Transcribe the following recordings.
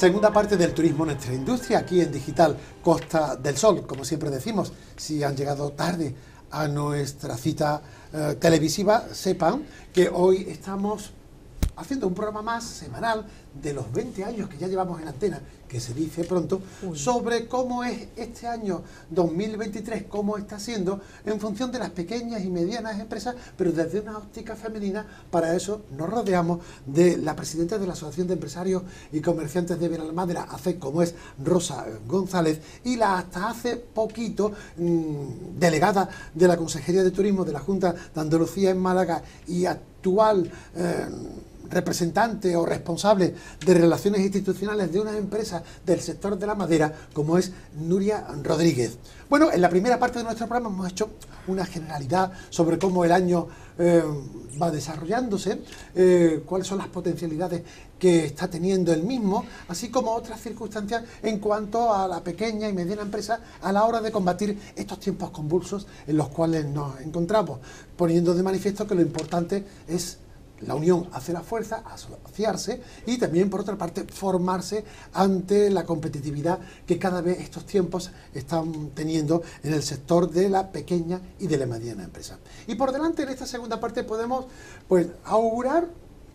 Segunda parte del turismo en nuestra industria, aquí en Digital Costa del Sol. Como siempre decimos, si han llegado tarde a nuestra cita eh, televisiva, sepan que hoy estamos haciendo un programa más semanal de los 20 años que ya llevamos en antena, que se dice pronto, sobre cómo es este año 2023, cómo está siendo en función de las pequeñas y medianas empresas, pero desde una óptica femenina. Para eso nos rodeamos de la presidenta de la Asociación de Empresarios y Comerciantes de Benalmádena, hace como es Rosa González, y la hasta hace poquito mm, delegada de la Consejería de Turismo de la Junta de Andalucía en Málaga y actual... Eh, representante o responsable de Relaciones Institucionales de una empresa del sector de la madera, como es Nuria Rodríguez. Bueno, en la primera parte de nuestro programa hemos hecho una generalidad sobre cómo el año eh, va desarrollándose, eh, cuáles son las potencialidades que está teniendo el mismo, así como otras circunstancias en cuanto a la pequeña y mediana empresa a la hora de combatir estos tiempos convulsos en los cuales nos encontramos, poniendo de manifiesto que lo importante es la unión hace la fuerza, asociarse y también, por otra parte, formarse ante la competitividad que cada vez estos tiempos están teniendo en el sector de la pequeña y de la mediana empresa. Y por delante, en esta segunda parte, podemos pues, augurar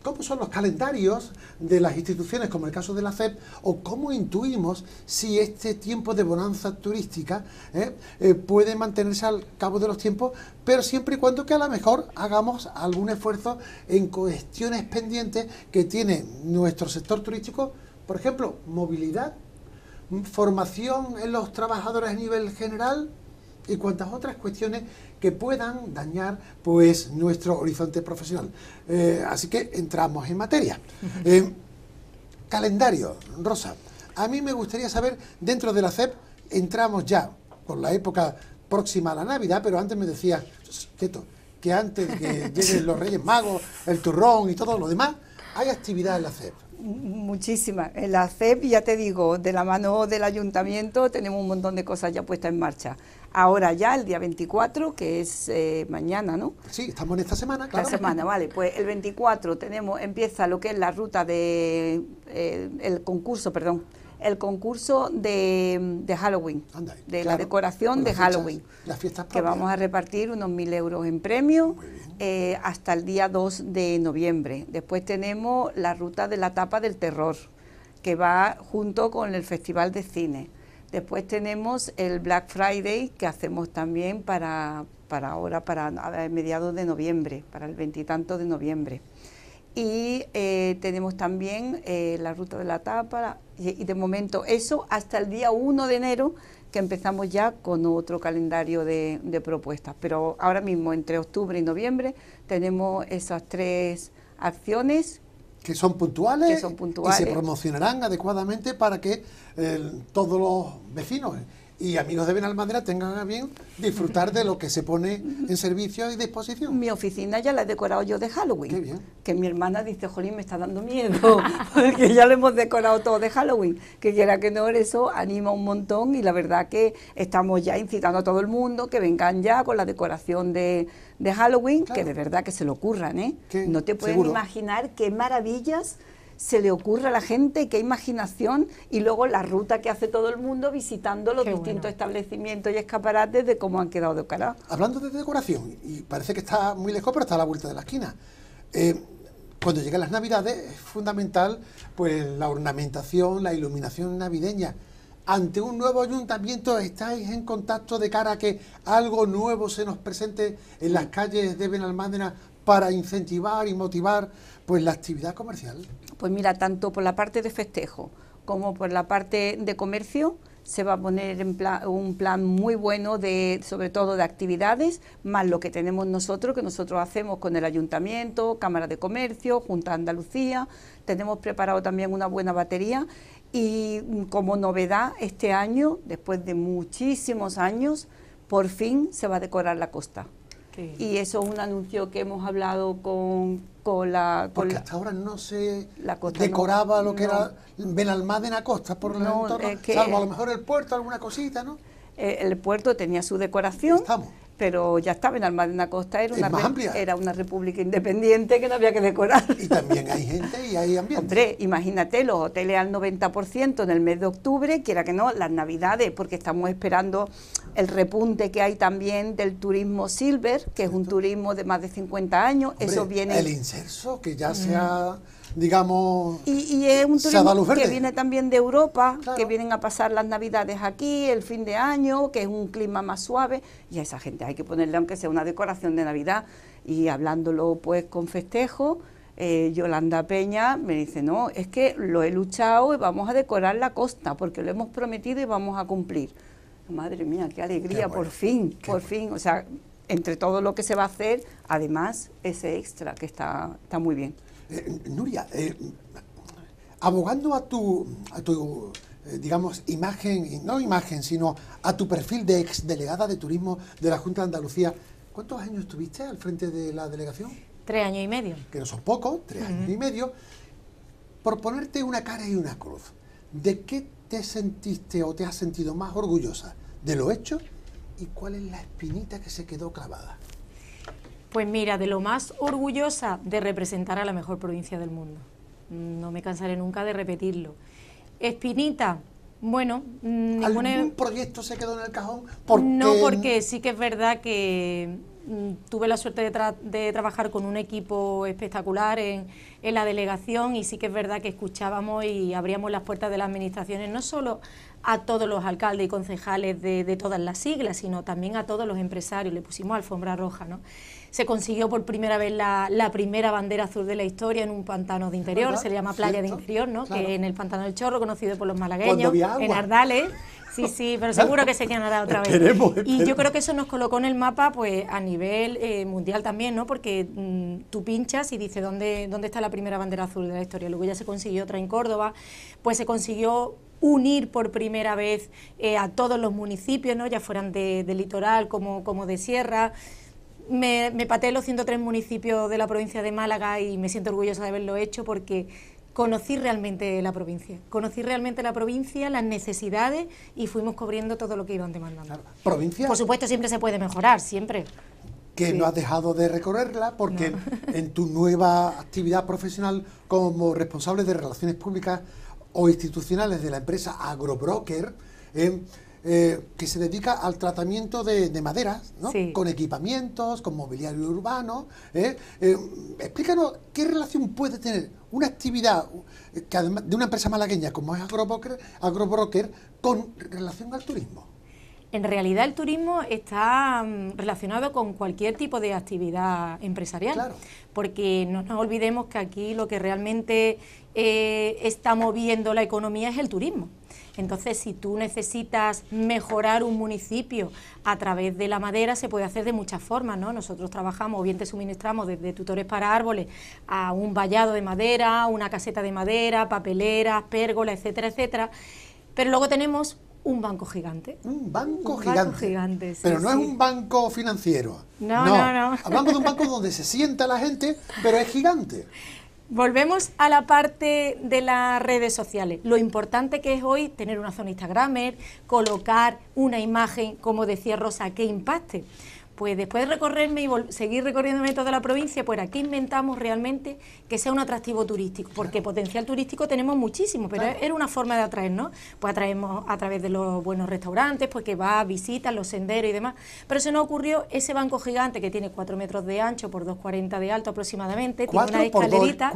cómo son los calendarios de las instituciones, como el caso de la CEP, o cómo intuimos si este tiempo de bonanza turística ¿eh? Eh, puede mantenerse al cabo de los tiempos, pero siempre y cuando que a lo mejor hagamos algún esfuerzo en cuestiones pendientes que tiene nuestro sector turístico, por ejemplo, movilidad, formación en los trabajadores a nivel general, y cuantas otras cuestiones que puedan dañar pues nuestro horizonte profesional. Eh, así que entramos en materia. Eh, calendario, Rosa. A mí me gustaría saber, dentro de la CEP, entramos ya por la época próxima a la Navidad, pero antes me decías, que antes de que lleguen los Reyes Magos, el turrón y todo lo demás, hay actividad en la CEP. muchísima En la CEP, ya te digo, de la mano del ayuntamiento tenemos un montón de cosas ya puestas en marcha ahora ya, el día 24, que es eh, mañana, ¿no? Sí, estamos en esta semana, claro. Esta semana, vale. Pues el 24 tenemos, empieza lo que es la ruta de, eh, el concurso, perdón, el concurso de, de Halloween, de la decoración de Halloween, que vamos a repartir unos mil euros en premio eh, hasta el día 2 de noviembre. Después tenemos la ruta de la tapa del terror, que va junto con el Festival de Cine Después tenemos el Black Friday que hacemos también para, para ahora, para mediados de noviembre, para el veintitanto de noviembre. Y eh, tenemos también eh, la ruta de la tapa y, de momento eso hasta el día 1 de enero que empezamos ya con otro calendario de propuestas. Pero ahora mismo entre octubre y noviembre tenemos esas tres acciones que son puntuales, son puntuales. y se promocionarán adecuadamente para que eh, todos los vecinos y amigos de Benalmadera tengan a bien disfrutar de lo que se pone en servicio y disposición. Mi oficina ya la he decorado yo de Halloween. Que mi hermana dice, Jolín, me está dando miedo, porque ya lo hemos decorado todo de Halloween. Que quiera que no, eso anima un montón y la verdad que estamos ya incitando a todo el mundo que vengan ya con la decoración de, Halloween, que de verdad que se lo ocurran, ¿eh? No te puedes imaginar qué maravillas se le ocurre a la gente, qué imaginación, y luego la ruta que hace todo el mundo visitando los distintos establecimientos y escaparates de cómo han quedado decorados. Hablando de decoración, y parece que está muy lejos, pero está a la vuelta de la esquina. Eh, cuando llegan las navidades es fundamental pues la ornamentación, la iluminación navideña. Ante un nuevo ayuntamiento estáis en contacto de cara a que algo nuevo se nos presente en las calles de Benalmádena para incentivar y motivar pues la actividad comercial. Pues mira, tanto por la parte de festejo como por la parte de comercio, se va a poner en un plan muy bueno de sobre todo de actividades más lo que tenemos nosotros que nosotros hacemos con el ayuntamiento cámara de comercio junta andalucía tenemos preparado también una buena batería y mm, como novedad este año después de muchísimos años por fin se va a decorar la costa y eso es un anuncio que hemos hablado con, la... Porque hasta ahora no se decoraba lo que era era Benalmádena Costa, por lo menos, salvo a lo mejor el puerto, alguna cosita, ¿no? Eh, el puerto tenía su decoración. Estamos pero ya estaba en Almadena Costa, era una, era una república independiente que no había que decorar. Y también hay gente y hay ambiente. Hombre, imagínate los hoteles al 90% en el mes de octubre, quiera que no, las navidades, porque estamos esperando el repunte que hay también del turismo silver, que es un turismo de más de 50 años, eso viene... El incenso, que ya se ha mm digamos... Y, y es un turismo que viene también de Europa, que vienen a pasar las navidades aquí, el fin de año, que es un clima más suave, y a esa gente hay que ponerle aunque sea una decoración de Navidad, y hablándolo pues con festejo, eh, Yolanda Peña me dice, no, es que lo he luchado y vamos a decorar la costa, porque lo hemos prometido y vamos a cumplir. Madre mía, qué alegría, por fin, por fin. O sea, entre todo lo que se va a hacer, además ese extra que está, está muy bien. Eh, Nuria, eh, abogando a tu, a tu eh, digamos, imagen, no imagen, sino a tu perfil de exdelegada de turismo de la Junta de Andalucía, ¿cuántos años estuviste al frente de la delegación? Tres años y medio. Que no son pocos, tres años y medio. Por ponerte una cara y una cruz, ¿de qué te sentiste o te has sentido más orgullosa? ¿De lo hecho? ¿Y cuál es la espinita que se quedó clavada? Pues mira, de lo más orgullosa de representar a la mejor provincia del mundo. No me cansaré nunca de repetirlo. Espinita, bueno, mm, ningún ¿Algún proyecto se quedó en el cajón? No, porque sí que es verdad que mm, tuve la suerte de, trabajar con un equipo espectacular en, la delegación y sí que es verdad que escuchábamos y abríamos las puertas de las administraciones, no solo a todos los alcaldes y concejales de, de todas las siglas, sino también a todos los empresarios, le pusimos alfombra roja, ¿no? se consiguió por primera vez la, la primera bandera azul de la historia en un pantano de interior, se le llama playa de interior, ¿no? Que en el pantano del Chorro, conocido por los malagueños, en Ardales. Sí, sí, pero seguro que se quedará otra vez. Y yo creo que eso nos colocó en el mapa pues a nivel eh, mundial también, ¿no? Porque mm, tú pinchas y dices ¿dónde, dónde está la primera bandera azul de la historia. Luego ya se consiguió otra en Córdoba, pues se consiguió unir por primera vez eh, a todos los municipios, ¿no? ya fueran de, litoral como, como de sierra me, paté pateé los 103 municipios de la provincia de Málaga y me siento orgullosa de haberlo hecho porque conocí realmente la provincia, conocí realmente la provincia, las necesidades y fuimos cubriendo todo lo que iban demandando. Ah, ¿Provincia? Por supuesto, siempre se puede mejorar, siempre. Que no has dejado de recorrerla porque en tu nueva actividad profesional como responsable de relaciones públicas o institucionales de la empresa Agrobroker, em, eh, que se dedica al tratamiento de, maderas, con equipamientos, con mobiliario urbano. ¿eh? Eh, explícanos qué relación puede tener una actividad que de una empresa malagueña como es Agrobroker, Agrobroker con relación al turismo. En realidad el turismo está mm, relacionado con cualquier tipo de actividad empresarial, porque no nos olvidemos que aquí lo que realmente eh, está moviendo la economía es el turismo. Entonces, si tú necesitas mejorar un municipio a través de la madera, se puede hacer de muchas formas, ¿no? Nosotros trabajamos, o bien te suministramos desde tutores para árboles a un vallado de madera, una caseta de madera, papeleras, pérgolas, etcétera, etcétera. Pero luego tenemos un banco gigante. Un banco un gigante. Banco gigante pero no es un banco financiero. No, no, no, Hablamos de un banco donde se sienta la gente, pero es gigante. Volvemos a la parte de las redes sociales. Lo importante que es hoy tener una zona Instagram colocar una imagen, como decía Rosa, que impacte pues después de recorrerme y seguir recorriéndome toda la provincia, pues aquí inventamos realmente que sea un atractivo turístico? Porque potencial turístico tenemos muchísimo, pero era una forma de atraer, ¿no? Pues atraemos a través de los buenos restaurantes, pues que va, visitas los senderos y demás. Pero se nos ocurrió ese banco gigante que tiene 4 metros de ancho por 2,40 de alto aproximadamente. Tiene unas escaleritas.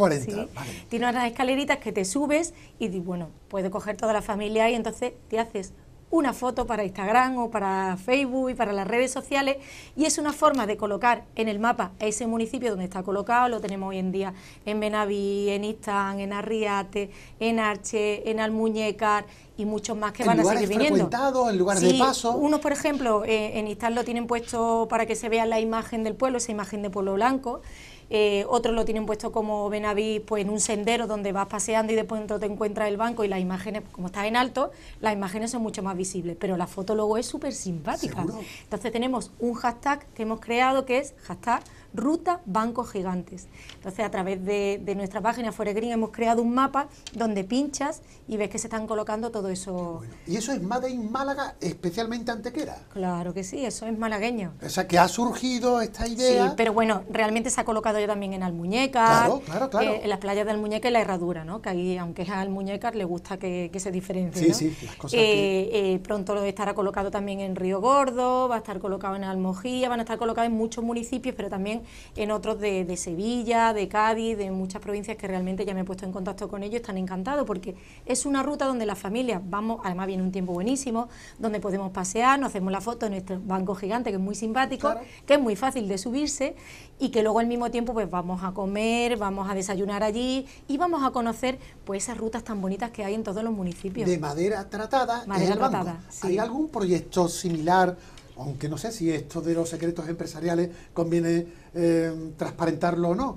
Tiene que te subes y bueno, puedes coger toda la familia y entonces te haces una foto para Instagram o para Facebook y para las redes sociales y es una forma de colocar en el mapa ese municipio donde está colocado, lo tenemos hoy en día en Benaví, en Istán, en Arriate, en Arche, en Almuñécar y muchos más que van a seguir viniendo. En lugares de paso. Unos, por ejemplo, eh, en Istán lo tienen puesto para que se vea la imagen del pueblo, esa imagen de Pueblo Blanco. Eh, otros lo tienen puesto como Benaví pues en un sendero donde vas paseando y de pronto te encuentras el banco y las imágenes, pues, como estás en alto, las imágenes son mucho más visibles, pero la foto luego es súper simpática. Entonces tenemos un hashtag que hemos creado que es hashtag ruta bancos gigantes. Entonces, a través de, de nuestra página Foregreen hemos creado un mapa donde pinchas y ves que se están colocando todo eso. Y eso es Made in Málaga, especialmente Antequera. Claro que sí, eso es malagueño. O sea, que ha surgido esta idea. Sí, pero bueno, realmente se ha colocado yo también en Almuñeca, claro, claro, eh, claro. en las playas de Almuñeca y la Herradura, ¿no? Que ahí, aunque es Almuñeca, le gusta que, se diferencie. Sí, sí, las cosas que... Eh, eh, pronto lo estará colocado también en Río Gordo, va a estar colocado en Almojía, van a estar colocados en muchos municipios, pero también en otros de, Sevilla, de Cádiz, de muchas provincias que realmente ya me he puesto en contacto con ellos, están encantados porque es una ruta donde las familias vamos, además viene un tiempo buenísimo, donde podemos pasear, nos hacemos la foto en nuestro banco gigante que es muy simpático, que es muy fácil de subirse y que luego al mismo tiempo pues vamos a comer, vamos a desayunar allí y vamos a conocer pues esas rutas tan bonitas que hay en todos los municipios. De madera tratada. tratada. ¿Hay algún proyecto similar? aunque no sé si esto de los secretos empresariales conviene eh, transparentarlo o no.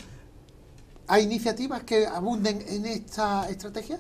¿Hay iniciativas que abunden en esta estrategia?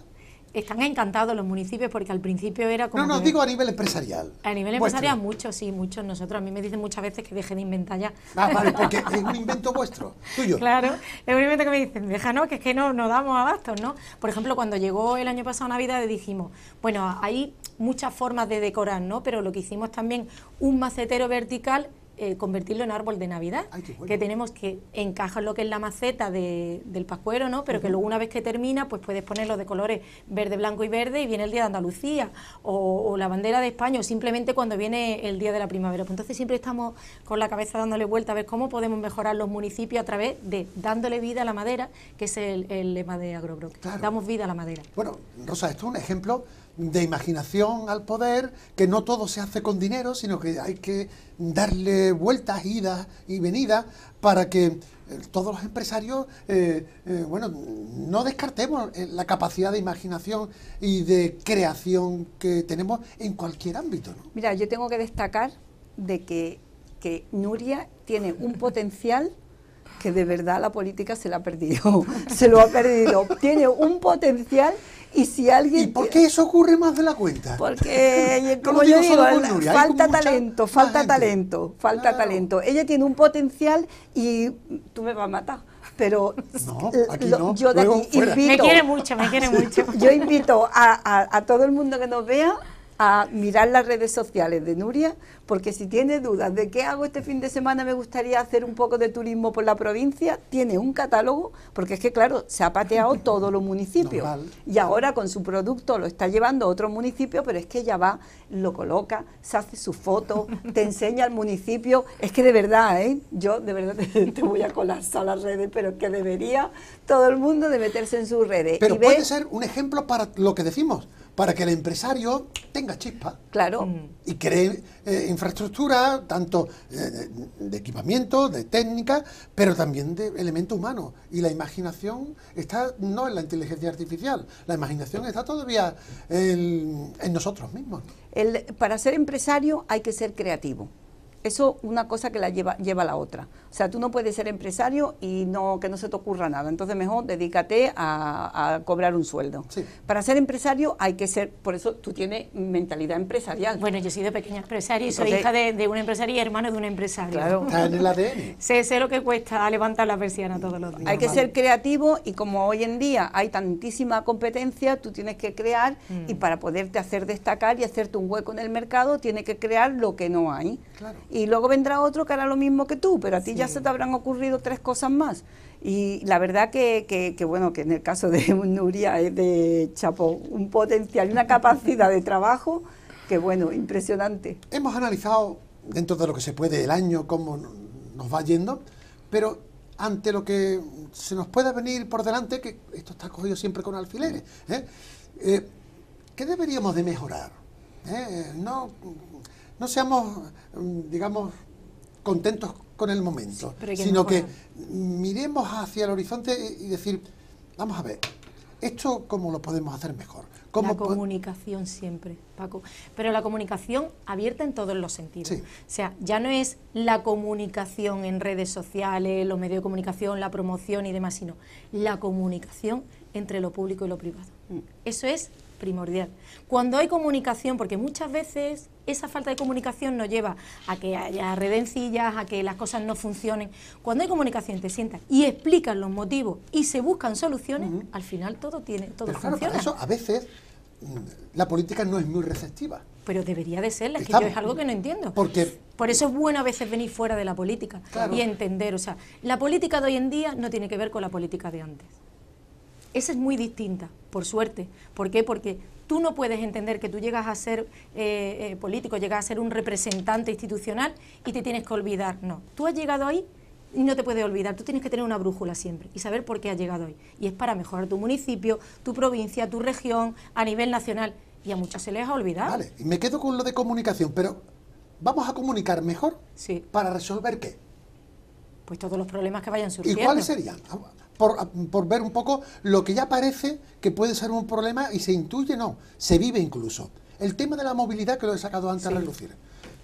Están encantados los municipios porque al principio era como... No, no, digo a nivel empresarial. A nivel empresarial muchos, sí, muchos. Nosotros, a mí me dicen muchas veces que deje de inventar ya. Ah, vale, porque es un invento vuestro, tuyo. Claro, es un invento que me dicen, deja que es que no, no damos abastos, ¿no? Por ejemplo, cuando llegó el año pasado Navidad dijimos, bueno, hay muchas formas de decorar, ¿no? Pero lo que hicimos también, un macetero vertical eh, convertirlo en árbol de Navidad, que tenemos que encajar lo que es la maceta de, del pascuero, ¿no? pero que luego una vez que termina, pues puedes ponerlo de colores verde, blanco y verde y viene el Día de Andalucía o, la bandera de España o simplemente cuando viene el Día de la Primavera. Pues entonces siempre estamos con la cabeza dándole vuelta a ver cómo podemos mejorar los municipios a través de dándole vida a la madera, que es el, lema de Agrobroc. Damos vida a la madera. Bueno, Rosa, esto es un ejemplo de imaginación al poder, que no todo se hace con dinero, sino que hay que darle vueltas, idas y venidas para que eh, todos los empresarios, eh, eh, bueno, no descartemos la capacidad de imaginación y de creación que tenemos en cualquier ámbito. Mira, yo tengo que destacar de que, que Nuria tiene un potencial que de verdad la política se la ha perdido, se lo ha perdido. Tiene un potencial y si alguien... ¿Y por qué eso ocurre más de la cuenta? Porque, eh, como yo digo, falta talento, falta talento, falta talento. Ella tiene un potencial y tú me vas a matar. Pero no, aquí no. yo invito... Me quiere mucho, me quiere mucho. Yo invito a, a todo el mundo que nos vea a mirar las redes sociales de Nuria, porque si tiene dudas de qué hago este fin de semana, me gustaría hacer un poco de turismo por la provincia, tiene un catálogo, porque es que claro, se ha pateado todos los municipios. Y ahora con su producto lo está llevando a otro municipio, pero es que ya va, lo coloca, se hace su foto, te enseña al municipio. Es que de verdad, ¿eh? yo de verdad te, voy a colapsar las redes, pero es que debería todo el mundo de meterse en sus redes. Pero puede ser un ejemplo para lo que decimos para que el empresario tenga chispa. Claro. Mm. Y cree eh, infraestructura, tanto eh, de equipamiento, de técnica, pero también de elementos humanos. Y la imaginación está no en la inteligencia artificial, la imaginación está todavía en nosotros mismos. El, para ser empresario hay que ser creativo eso una cosa que la lleva, lleva a la otra. O sea, tú no puedes ser empresario y no que no se te ocurra nada. Entonces mejor dedícate a, cobrar un sueldo. Para ser empresario hay que ser, por eso tú tienes mentalidad empresarial. Bueno, yo soy de pequeña empresaria y soy hija de, una empresaria y hermano de un empresario. Claro. en el ADN. Sé, lo que cuesta levantar la persiana todos los días. Hay que ser creativo y como hoy en día hay tantísima competencia, tú tienes que crear mm. y para poderte hacer destacar y hacerte un hueco en el mercado, tienes que crear lo que no hay. Claro y luego vendrá otro que hará lo mismo que tú, pero a ti ya se te habrán ocurrido tres cosas más. Y la verdad que, bueno, que en el caso de Nuria es de Chapo, un potencial, una capacidad de trabajo que bueno, impresionante. Hemos analizado dentro de lo que se puede el año, cómo nos va yendo, pero ante lo que se nos pueda venir por delante, que esto está cogido siempre con alfileres, ¿eh? eh qué deberíamos de mejorar? ¿Eh? No, no seamos, mm, digamos, contentos con el momento, sino que miremos hacia el horizonte y decir, vamos a ver, esto cómo lo podemos hacer mejor. la comunicación siempre, Paco. Pero la comunicación abierta en todos los sentidos. O sea, ya no es la comunicación en redes sociales, los medios de comunicación, la promoción y demás, sino la comunicación entre lo público y lo privado. Mm. Eso es primordial. Cuando hay comunicación, porque muchas veces esa falta de comunicación nos lleva a que haya redencillas, a que las cosas no funcionen. Cuando hay comunicación, te sientas y explican los motivos y se buscan soluciones, al final todo tiene, todo funciona. Por eso a veces mm, la política no es muy receptiva. Pero debería de ser, es que yo es algo que no entiendo. Porque por eso es bueno a veces venir fuera de la política y entender, o sea, la política de hoy en día no tiene que ver con la política de antes. Esa es muy distinta, por suerte. ¿Por qué? Porque tú no puedes entender que tú llegas a ser eh, eh, político, llegas a ser un representante institucional y te tienes que olvidar. No, tú has llegado ahí y no te puedes olvidar. Tú tienes que tener una brújula siempre y saber por qué has llegado ahí. Y es para mejorar tu municipio, tu provincia, tu región, a nivel nacional. Y a muchos se les ha olvidado. Vale, y me quedo con lo de comunicación, pero ¿vamos a comunicar mejor? Sí. ¿Para resolver qué? Pues todos los problemas que vayan surgiendo. ¿Y cuáles serían? por, ver un poco lo que ya parece que puede ser un problema y se intuye, no, se vive incluso. El tema de la movilidad que lo he sacado antes a la relucir.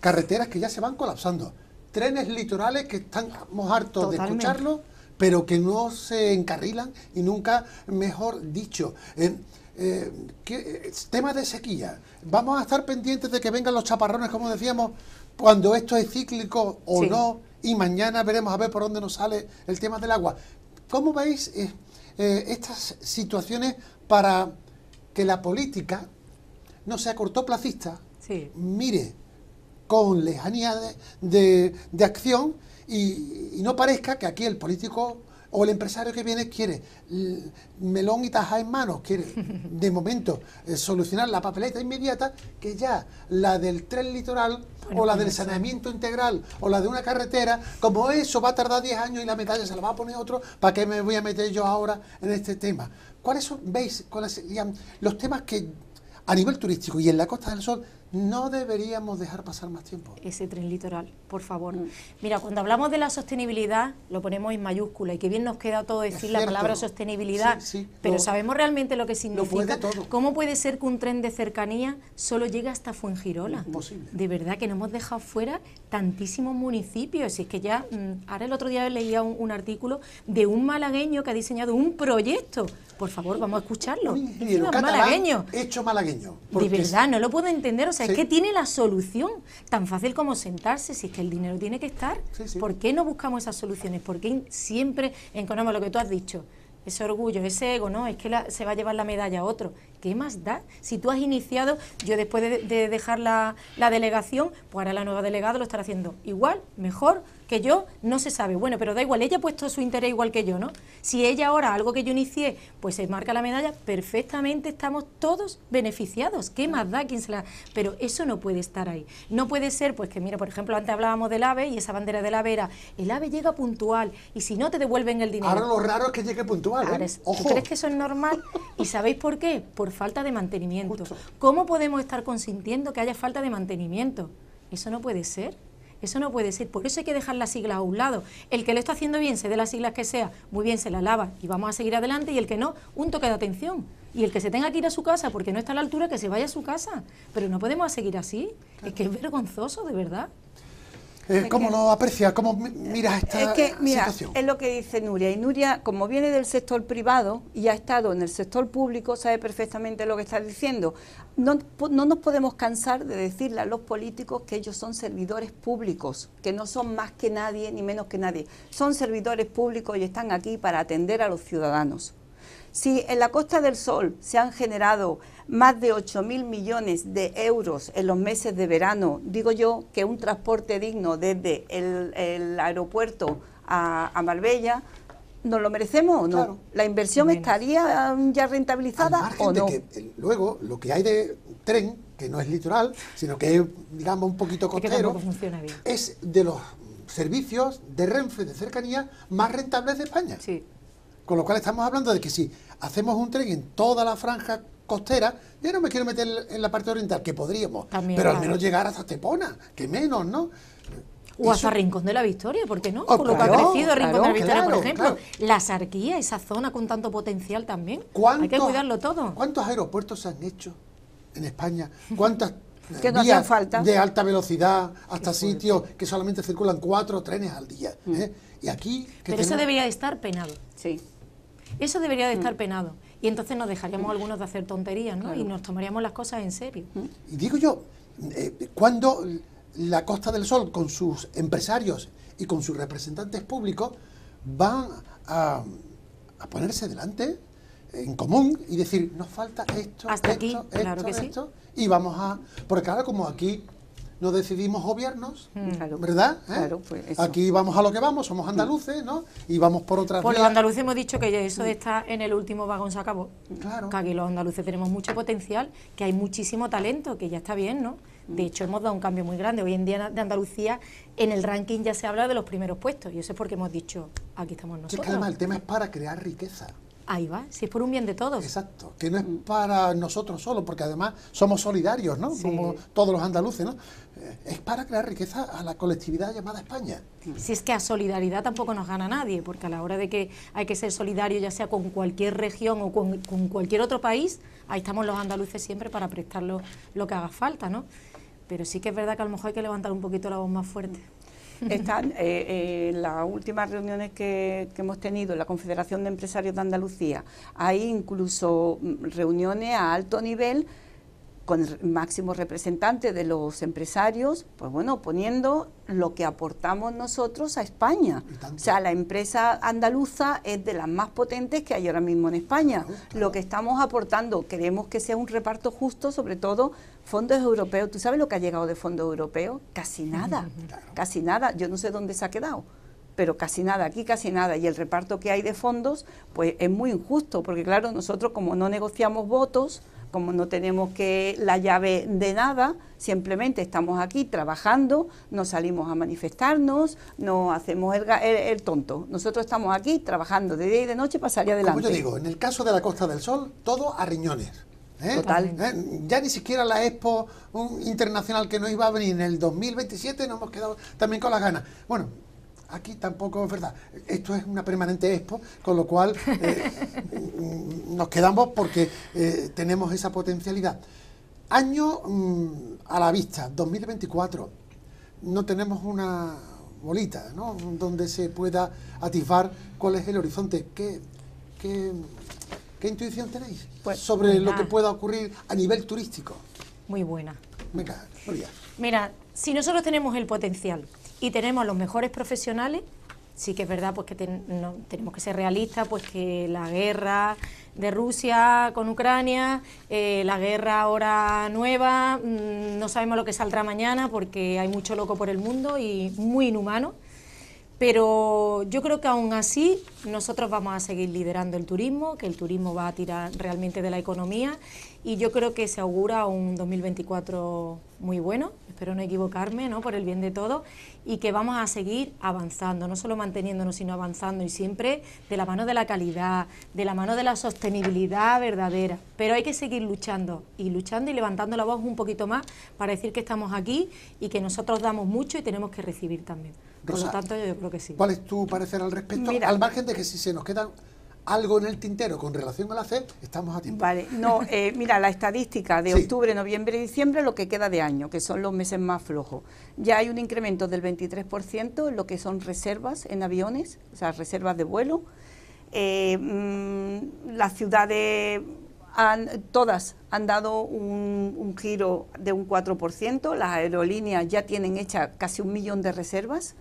Carreteras que ya se van colapsando, trenes litorales que estamos hartos de escucharlo, pero que no se encarrilan y nunca, mejor dicho. Eh, eh, tema de sequía. Vamos a estar pendientes de que vengan los chaparrones, como decíamos, cuando esto es cíclico o no, y mañana veremos a ver por dónde nos sale el tema del agua. ¿Cómo veis eh, eh, estas situaciones para que la política no sea cortoplacista? Mire, con lejanía de, acción y, y, no parezca que aquí el político o el empresario que viene quiere melón y taja en mano, quiere de momento eh, solucionar la papeleta inmediata, que ya la del tren litoral o la del saneamiento integral o la de una carretera, como eso va a tardar 10 años y la medalla se la va a poner otro, ¿para qué me voy a meter yo ahora en este tema? ¿Cuáles son, veis, los temas que a nivel turístico y en la Costa del Sol no deberíamos dejar pasar más tiempo. Ese tren litoral, por favor. Mira, cuando hablamos de la sostenibilidad, lo ponemos en mayúscula y que bien nos queda todo decir la palabra sostenibilidad, pero ¿sabemos realmente lo que significa? todo. ¿Cómo puede ser que un tren de cercanía solo llegue hasta Fuengirola? De verdad que no hemos dejado fuera tantísimos municipios. y es que ya, mm, ahora el otro día leía un, artículo de un malagueño que ha diseñado un proyecto. Por favor, vamos a escucharlo. Un hecho malagueño. De verdad, no lo puedo entender es que tiene la solución, tan fácil como sentarse, si es que el dinero tiene que estar. ¿Por qué no buscamos esas soluciones? ¿Por qué siempre encontramos lo que tú has dicho? Ese orgullo, ese ego, no, es que se va a llevar la medalla a otro. ¿Qué más da? Si tú has iniciado, yo después de, dejar la, la delegación, pues ahora la nueva delegada lo estará haciendo igual, mejor, que yo, no se sabe. Bueno, pero da igual, ella ha puesto su interés igual que yo, ¿no? Si ella ahora, algo que yo inicié, pues se marca la medalla, perfectamente estamos todos beneficiados. ¿Qué más da se la...? Pero eso no puede estar ahí. No puede ser, pues que mira, por ejemplo, antes hablábamos del AVE y esa bandera del AVE era, el AVE llega puntual y si no te devuelven el dinero. Ahora lo raro es que llegue puntual, ¿eh? crees que eso es normal? ¿Y sabéis por qué? Por falta de mantenimiento. ¿Cómo podemos estar consintiendo que haya falta de mantenimiento? Eso no puede ser. Eso no puede ser. Por eso hay que dejar las siglas a un lado. El que le está haciendo bien, se dé las siglas que sea, muy bien, se la lava y vamos a seguir adelante. Y el que no, un toque de atención. Y el que se tenga que ir a su casa porque no está a la altura, que se vaya a su casa. Pero no podemos seguir así. Es que es vergonzoso, de verdad. Eh, ¿Cómo lo aprecias? ¿Cómo eh, miras esta situación? Es lo que dice Nuria. Y Nuria, como viene del sector privado y ha estado en el sector público, sabe perfectamente lo que está diciendo. no nos podemos cansar de decirle a los políticos que ellos son servidores públicos, que no son más que nadie ni menos que nadie. Son servidores públicos y están aquí para atender a los ciudadanos. Si en la Costa del Sol se han generado más de 8.000 mil millones de euros en los meses de verano, digo yo que un transporte digno desde el, aeropuerto a, Marbella ¿Nos lo merecemos o no? ¿La inversión estaría ya rentabilizada o no? Eh, luego, lo que hay de tren, que no es litoral, sino que es, digamos, un poquito costero, es de los servicios de Renfe de cercanía más rentables de España. Sí. Con lo cual estamos hablando de que sí hacemos un tren en toda la franja costera, ...yo no me quiero meter en la parte oriental, que podríamos, pero al menos llegar hasta Tepona, que menos, ¿no? O hasta Rincón de la Victoria, ¿por qué no? por oh, lo que ha crecido Rincón de la Victoria, por ejemplo. La Sarquía, esa zona con tanto potencial también. Hay que cuidarlo todo. ¿Cuántos aeropuertos se han hecho en España? ¿Cuántas que eh, de alta velocidad hasta sitios que solamente circulan cuatro trenes al día? Mm. ¿eh? Y aquí... Pero eso debería estar penado. Sí. Eso debería de estar mm. penado. Y entonces nos dejaríamos mm. algunos de hacer tonterías, ¿no? Y nos tomaríamos las cosas en serio. Mm. Y digo yo, eh, cuando la Costa del Sol, con sus empresarios y con sus representantes públicos, van a, ponerse delante en común y decir, nos falta esto, esto, esto, esto, y vamos a... Porque ahora como aquí no decidimos gobiernos, mm, ¿verdad? ¿Eh? Pues aquí vamos a lo que vamos, somos andaluces, ¿no? Y vamos por otras Por los andaluces hemos dicho que eso mm. está en el último vagón se acabó. Claro. Que aquí los andaluces tenemos mucho potencial, que hay muchísimo talento, que ya está bien, ¿no? De mm. hecho, hemos dado un cambio muy grande. Hoy en día de Andalucía, en el ranking ya se habla de los primeros puestos. Y eso es porque hemos dicho, aquí estamos nosotros. el tema es para crear riqueza. Ahí va, si es por un bien de todos. Exacto, que no es para nosotros solo, porque además somos solidarios, ¿no? Como todos los andaluces, ¿no? Eh, es para crear riqueza a la colectividad llamada España. Si es que a solidaridad tampoco nos gana nadie, porque a la hora de que hay que ser solidario, ya sea con cualquier región o con, cualquier otro país, ahí estamos los andaluces siempre para prestar lo, lo que haga falta, ¿no? Pero sí que es verdad que a lo mejor hay que levantar un poquito la voz más fuerte. Están, eh, eh las últimas reuniones que, que, hemos tenido en la Confederación de Empresarios de Andalucía, hay incluso mm, reuniones a alto nivel con el máximo representante de los empresarios, pues bueno, poniendo lo que aportamos nosotros a España. O sea, la empresa andaluza es de las más potentes que hay ahora mismo en España. Lo que estamos aportando, queremos que sea un reparto justo, sobre todo fondos europeos. ¿Tú sabes lo que ha llegado de fondos europeos? Casi nada, casi nada. Yo no sé dónde se ha quedado pero casi nada, aquí casi nada. Y el reparto que hay de fondos, pues es muy injusto, porque claro, nosotros como no negociamos votos, como no tenemos que la llave de nada, simplemente estamos aquí trabajando, no salimos a manifestarnos, no hacemos el, tonto. Nosotros estamos aquí trabajando de día y de noche para salir adelante. Como yo digo, en el caso de la Costa del Sol, todo a riñones. ¿eh? Total. ¿Eh? Ya ni siquiera la Expo internacional que no iba a venir en el 2027 nos hemos quedado también con las ganas. Bueno, Aquí tampoco es verdad. Esto es una permanente expo, con lo cual eh, mm, nos quedamos porque eh, tenemos esa potencialidad. Año mm, a la vista, 2024. No tenemos una bolita, Donde se pueda atisbar cuál es el horizonte. ¿Qué, qué, intuición tenéis pues, sobre lo que pueda ocurrir a nivel turístico? Muy buena. Venga, Mira, si nosotros tenemos el potencial, y tenemos los mejores profesionales. Sí que es verdad pues que tenemos que ser realistas, pues que la guerra de Rusia con Ucrania, eh, la guerra ahora nueva, mm, no sabemos lo que saldrá mañana porque hay mucho loco por el mundo y muy inhumano. Pero yo creo que aún así nosotros vamos a seguir liderando el turismo, que el turismo va a tirar realmente de la economía y yo creo que se augura un 2024 muy bueno, espero no equivocarme, ¿no? por el bien de todos, y que vamos a seguir avanzando, no solo manteniéndonos, sino avanzando y siempre de la mano de la calidad, de la mano de la sostenibilidad verdadera. Pero hay que seguir luchando y luchando y levantando la voz un poquito más para decir que estamos aquí y que nosotros damos mucho y tenemos que recibir también. Por lo tanto, yo creo que sí. ¿Cuál es tu parecer al respecto? al margen de que si se nos queda algo en el tintero con relación a la estamos a tiempo. Vale, no, eh, mira, la estadística de octubre, noviembre y diciembre, lo que queda de año, que son los meses más flojos. Ya hay un incremento del 23% en lo que son reservas en aviones, o sea, reservas de vuelo. Eh, mm, las ciudades han, todas han dado un, giro de un 4%, las aerolíneas ya tienen hechas casi un millón de reservas,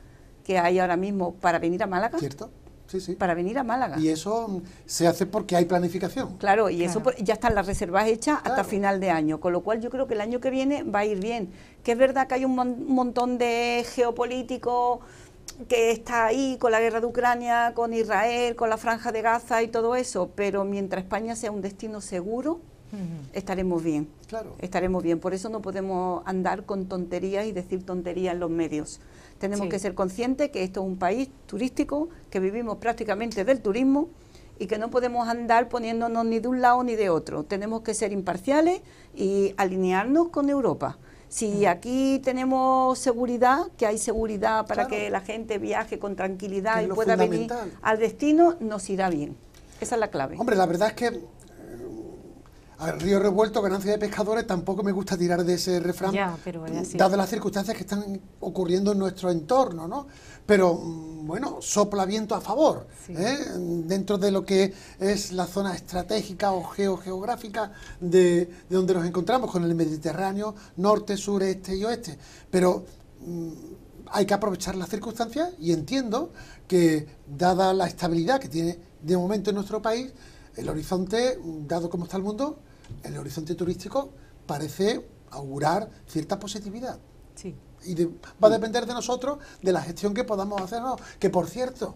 que hay ahora mismo para venir a Málaga. ¿Cierto? Sí, sí. Para venir a Málaga. Y eso se hace porque hay planificación. Claro, y eso ya están las reservas hechas hasta final de año, con lo cual yo creo que el año que viene va a ir bien. Que es verdad que hay un montón de geopolítico que está ahí con la guerra de Ucrania, con Israel, con la franja de Gaza y todo eso, pero mientras España sea un destino seguro, estaremos bien. Claro. Estaremos bien. Por eso no podemos andar con tonterías y decir tonterías en los medios. Tenemos que ser conscientes que esto es un país turístico, que vivimos prácticamente del turismo y que no podemos andar poniéndonos ni de un lado ni de otro. Tenemos que ser imparciales y alinearnos con Europa. Si aquí tenemos seguridad, que hay seguridad para que la gente viaje con tranquilidad y pueda venir al destino, nos irá bien. Esa es la clave. Hombre, la verdad es que al río revuelto, ganancia de pescadores, tampoco me gusta tirar de ese refrán, dadas las circunstancias que están ocurriendo en nuestro entorno, ¿no? Pero, mm, bueno, sopla viento a favor, ¿eh? dentro de lo que es la zona estratégica o geogeográfica de, donde nos encontramos, con el Mediterráneo, norte, sur, este y oeste. Pero mm, hay que aprovechar las circunstancias y entiendo que, dada la estabilidad que tiene de momento en nuestro país, el horizonte, dado cómo está el mundo, el horizonte turístico parece augurar cierta positividad. Sí. Y va a depender de nosotros, de la gestión que podamos hacernos. Que por cierto,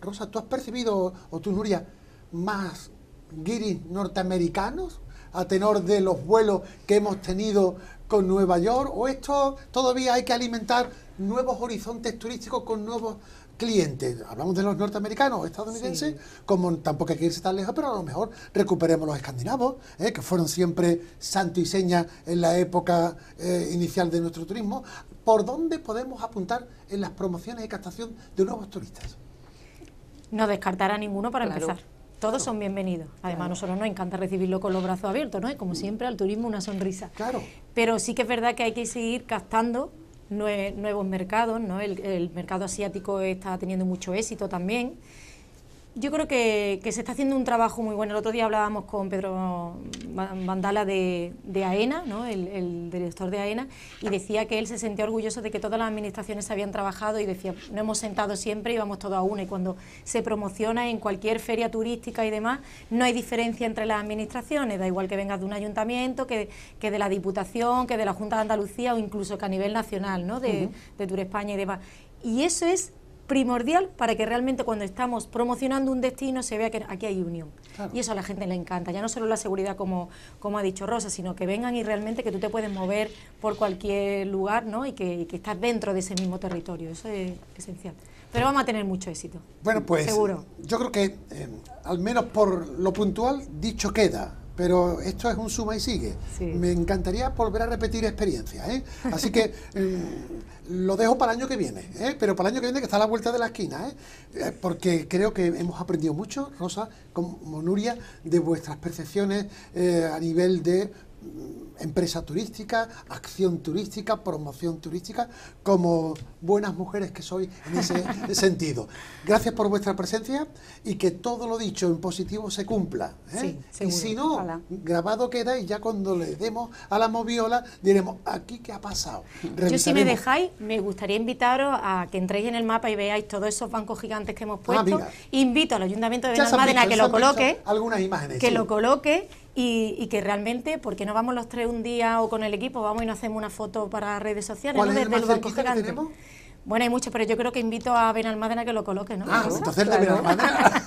Rosa, ¿tú has percibido, o tú Nuria, más guiris norteamericanos a tenor de los vuelos que hemos tenido con Nueva York? ¿O esto todavía hay que alimentar nuevos horizontes turísticos con nuevos clientes, hablamos de los norteamericanos, estadounidenses, como tampoco hay que irse tan lejos, pero a lo mejor recuperemos los escandinavos, ¿eh? que fueron siempre santo y seña en la época eh, inicial de nuestro turismo. ¿Por dónde podemos apuntar en las promociones y captación de nuevos turistas? No descartará ninguno para empezar. Todos son bienvenidos. Además, a nosotros nos encanta recibirlo con los brazos abiertos, ¿no? Y como siempre, al turismo una sonrisa. Claro. Pero sí que es verdad que hay que seguir captando nuevos mercados, ¿no? el mercado asiático está teniendo mucho éxito también. Yo creo que, se está haciendo un trabajo muy bueno. El otro día hablábamos con Pedro Vandala de, AENA, ¿no? el, director de AENA, y decía que él se sentía orgulloso de que todas las administraciones habían trabajado y decía, no hemos sentado siempre y vamos todos a una. Y cuando se promociona en cualquier feria turística y demás, no hay diferencia entre las administraciones, da igual que vengas de un ayuntamiento, que, de la Diputación, que de la Junta de Andalucía o incluso que a nivel nacional, ¿no? de, de Tour España y demás. Y eso es primordial para que realmente cuando estamos promocionando un destino se vea que aquí hay unión. Y eso a la gente le encanta, ya no solo la seguridad como, como ha dicho Rosa, sino que vengan y realmente que tú te puedes mover por cualquier lugar ¿no? y, que, estás dentro de ese mismo territorio, eso es esencial. Pero vamos a tener mucho éxito. Bueno, pues Yo creo que eh, al menos por lo puntual dicho queda pero esto es un suma y sigue. Me encantaría volver a repetir experiencias, ¿eh? Así que mm, lo dejo para el año que viene, ¿eh? Pero para el año que viene que está a la vuelta de la esquina, ¿eh? eh porque creo que hemos aprendido mucho, Rosa, con Nuria, de vuestras percepciones a nivel de empresa turística, acción turística, promoción turística, como buenas mujeres que soy en ese sentido. Gracias por vuestra presencia y que todo lo dicho en positivo se cumpla. ¿eh? y si no, grabado queda y ya cuando le demos a la moviola diremos, aquí qué ha pasado. Yo si me dejáis, me gustaría invitaros a que entréis en el mapa y veáis todos esos bancos gigantes que hemos ah, puesto. Invito al Ayuntamiento de Benalmádena que lo coloque. Algunas imágenes. Que lo coloque y, y que realmente, porque no vamos los tres un día o con el equipo vamos y nos hacemos una foto para redes sociales. ¿Cuál ¿no? el banco Bueno, hay muchos, pero yo creo que invito a Benalmádena que lo coloque, ¿no? Ah, entonces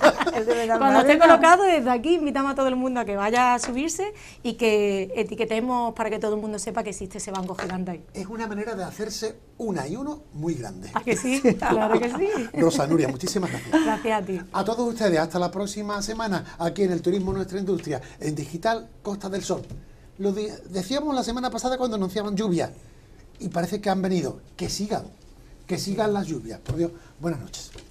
Cuando esté colocado, desde aquí invitamos a todo el mundo a que vaya a subirse y que etiquetemos para que todo el mundo sepa que existe ese banco gigante ahí. Es una manera de hacerse una y uno muy grande. ¿A ¿Ah, que sí? Claro que sí. Rosa Nuria, muchísimas gracias. Gracias a ti. A todos ustedes, hasta la próxima semana aquí en el Turismo Nuestra Industria, en Digital Costa del Sol. Lo decíamos la semana pasada cuando anunciaban lluvia y parece que han venido. Que sigan, que sigan las lluvias. Por Dios, buenas noches.